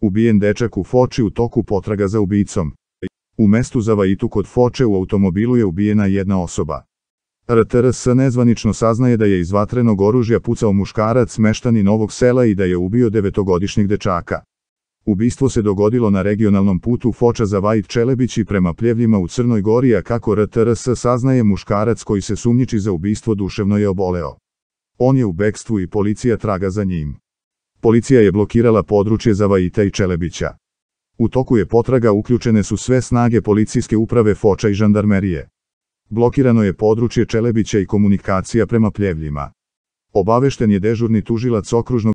Ubijen dečak u Foči u toku potraga za ubicom. U mestu Vajitu kod Foče u automobilu je ubijena jedna osoba. RTRS nezvanično saznaje da je iz vatrenog oružja pucao muškarac meštani Novog sela i da je ubio devetogodišnjeg dečaka. Ubistvo se dogodilo na regionalnom putu Foča za Vajt Čelebići prema pljevljima u Crnoj Gori, a kako RTRS saznaje muškarac koji se sumnjiči za ubistvo duševno je oboleo. On je u bekstvu i policija traga za njim. Policija je blokirala područje Zavajita i Čelebića. U toku je potraga uključene su sve snage policijske uprave Foča i žandarmerije. Blokirano je područje Čelebića i komunikacija prema pljevljima. Obavešten je dežurni tužilac okružnog